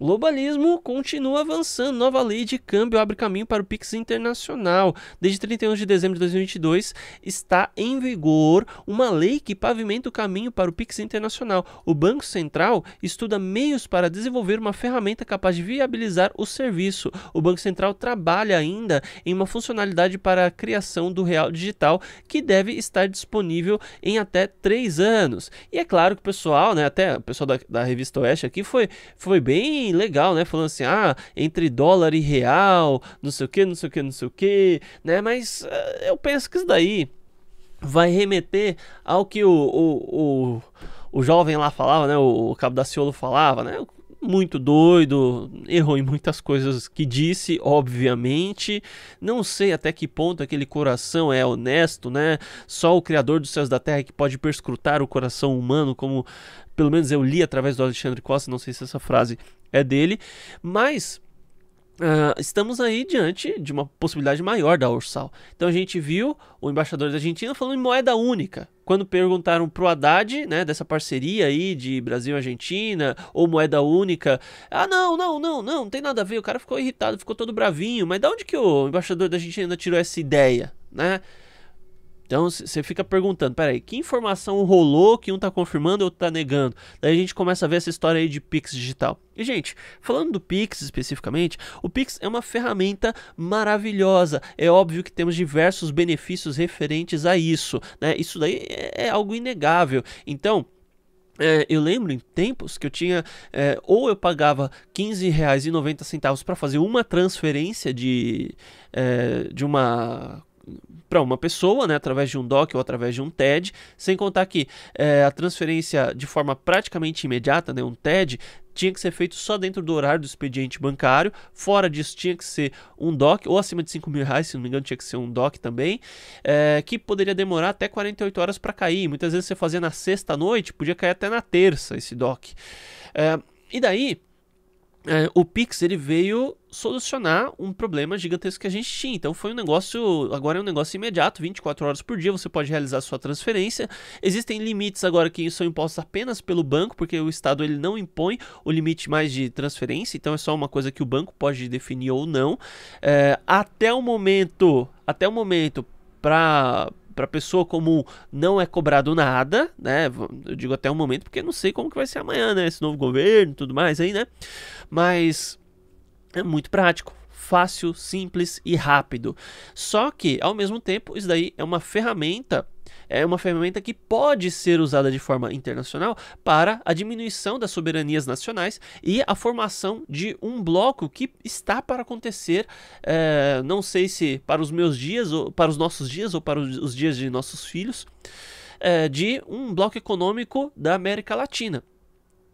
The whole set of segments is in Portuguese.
Globalismo continua avançando. Nova lei de câmbio abre caminho para o Pix internacional. Desde 31 de dezembro de 2022 está em vigor uma lei que pavimenta o caminho para o Pix internacional. O Banco Central estuda meios para desenvolver uma ferramenta capaz de viabilizar o serviço. O Banco Central trabalha ainda em uma funcionalidade para a criação do real digital que deve estar disponível em até três anos. E é claro que o pessoal, né, até o pessoal da, da revista Oeste aqui foi, foi bem legal, né? Falando assim, ah, entre dólar e real, não sei o que, não sei o que, não sei o que, né? Mas uh, eu penso que isso daí vai remeter ao que o, o, o, o jovem lá falava, né? O, o Cabo da Ciolo falava, né? muito doido, errou em muitas coisas que disse, obviamente. Não sei até que ponto aquele coração é honesto, né? Só o Criador dos céus da terra que pode perscrutar o coração humano, como pelo menos eu li através do Alexandre Costa, não sei se essa frase é dele, mas Uh, estamos aí diante de uma possibilidade maior da Ursal. Então a gente viu o embaixador da Argentina falando em moeda única. Quando perguntaram pro Haddad, né, dessa parceria aí de Brasil Argentina, ou moeda única, ah, não, não, não, não, não tem nada a ver. O cara ficou irritado, ficou todo bravinho. Mas da onde que o embaixador da Argentina tirou essa ideia, né? Então você fica perguntando, peraí, que informação rolou que um tá confirmando e outro tá negando? Daí a gente começa a ver essa história aí de Pix digital. E gente, falando do Pix especificamente, o Pix é uma ferramenta maravilhosa. É óbvio que temos diversos benefícios referentes a isso, né? Isso daí é, é algo inegável. Então, é, eu lembro em tempos que eu tinha é, ou eu pagava R$15,90 para fazer uma transferência de, é, de uma para uma pessoa, né, através de um DOC ou através de um TED, sem contar que é, a transferência de forma praticamente imediata, né, um TED, tinha que ser feito só dentro do horário do expediente bancário, fora disso tinha que ser um DOC, ou acima de 5 mil reais, se não me engano tinha que ser um DOC também, é, que poderia demorar até 48 horas para cair, muitas vezes você fazia na sexta-noite, podia cair até na terça esse DOC. É, e daí é, o Pix ele veio solucionar um problema gigantesco que a gente tinha. Então foi um negócio, agora é um negócio imediato, 24 horas por dia você pode realizar sua transferência. Existem limites agora que são impostos apenas pelo banco, porque o estado ele não impõe o limite mais de transferência, então é só uma coisa que o banco pode definir ou não. É, até o momento, até o momento para para pessoa comum não é cobrado nada, né? Eu digo até o momento porque não sei como que vai ser amanhã, né? Esse novo governo, e tudo mais aí, né? Mas é muito prático fácil, simples e rápido. Só que, ao mesmo tempo, isso daí é uma ferramenta é uma ferramenta que pode ser usada de forma internacional para a diminuição das soberanias nacionais e a formação de um bloco que está para acontecer, é, não sei se para os meus dias, ou para os nossos dias, ou para os dias de nossos filhos, é, de um bloco econômico da América Latina.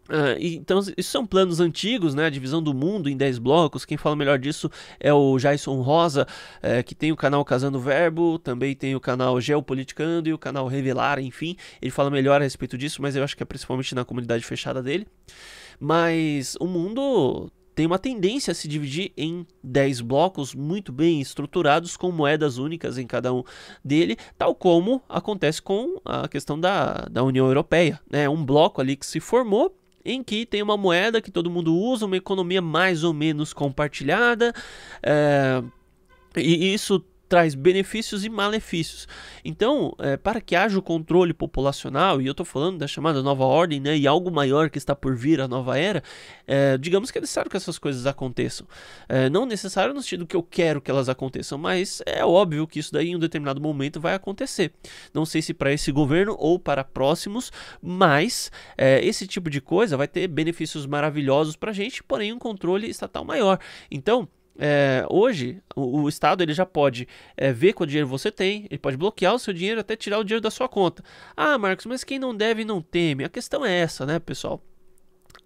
Uh, então, isso são planos antigos, né? A divisão do mundo em 10 blocos. Quem fala melhor disso é o Jason Rosa, uh, que tem o canal Casando Verbo, também tem o canal Geopoliticando e o canal Revelar, enfim. Ele fala melhor a respeito disso, mas eu acho que é principalmente na comunidade fechada dele. Mas o mundo tem uma tendência a se dividir em 10 blocos muito bem estruturados, com moedas únicas em cada um dele, tal como acontece com a questão da, da União Europeia. Né? Um bloco ali que se formou em que tem uma moeda que todo mundo usa, uma economia mais ou menos compartilhada. É, e isso traz benefícios e malefícios. Então, é, para que haja o controle populacional, e eu estou falando da chamada nova ordem, né, e algo maior que está por vir, a nova era, é, digamos que é necessário que essas coisas aconteçam. É, não necessário no sentido que eu quero que elas aconteçam, mas é óbvio que isso daí em um determinado momento vai acontecer. Não sei se para esse governo ou para próximos, mas é, esse tipo de coisa vai ter benefícios maravilhosos para a gente, porém um controle estatal maior. Então, é, hoje, o, o, Estado ele já pode é, ver quanto dinheiro você tem, ele pode bloquear o seu dinheiro até tirar o dinheiro da sua conta. Ah, Marcos, mas quem não deve não teme. A questão é essa, né, pessoal?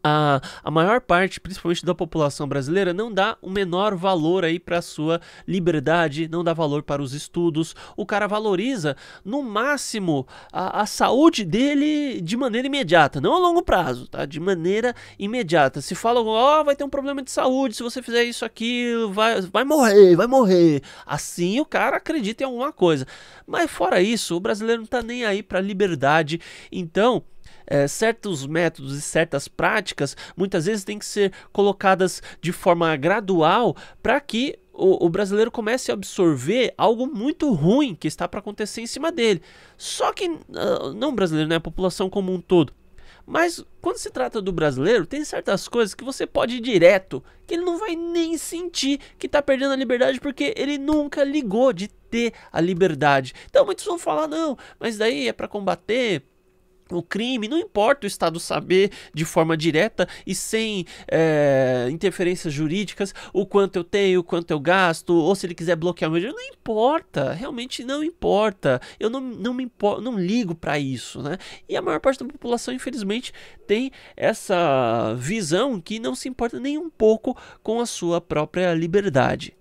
a, a maior parte, principalmente da população brasileira, não dá o menor valor aí para sua liberdade, não dá valor para os estudos. O cara valoriza no máximo a, a saúde dele de maneira imediata, não a longo prazo, tá? De maneira imediata. Se fala, ó, oh, vai ter um problema de saúde se você fizer isso aqui, vai, vai morrer, vai morrer. Assim o cara acredita em alguma coisa. Mas fora isso, o brasileiro não tá nem aí para liberdade. Então, é, certos métodos e certas práticas muitas vezes têm que ser colocadas de forma gradual para que o, o, brasileiro comece a absorver algo muito ruim que está para acontecer em cima dele. Só que ah, não o brasileiro, né? A população como um todo. Mas quando se trata do brasileiro, tem certas coisas que você pode ir direto, que ele não vai nem sentir que está perdendo a liberdade porque ele nunca ligou de ter a liberdade. Então muitos vão falar: não, mas daí é para combater o crime, não importa o Estado saber de forma direta e sem é, interferências jurídicas o quanto eu tenho, o quanto eu gasto, ou se ele quiser bloquear o meu dinheiro, não importa, realmente não importa. Eu não, não me não ligo para isso, né? E a maior parte da população, infelizmente, tem essa visão que não se importa nem um pouco com a sua própria liberdade.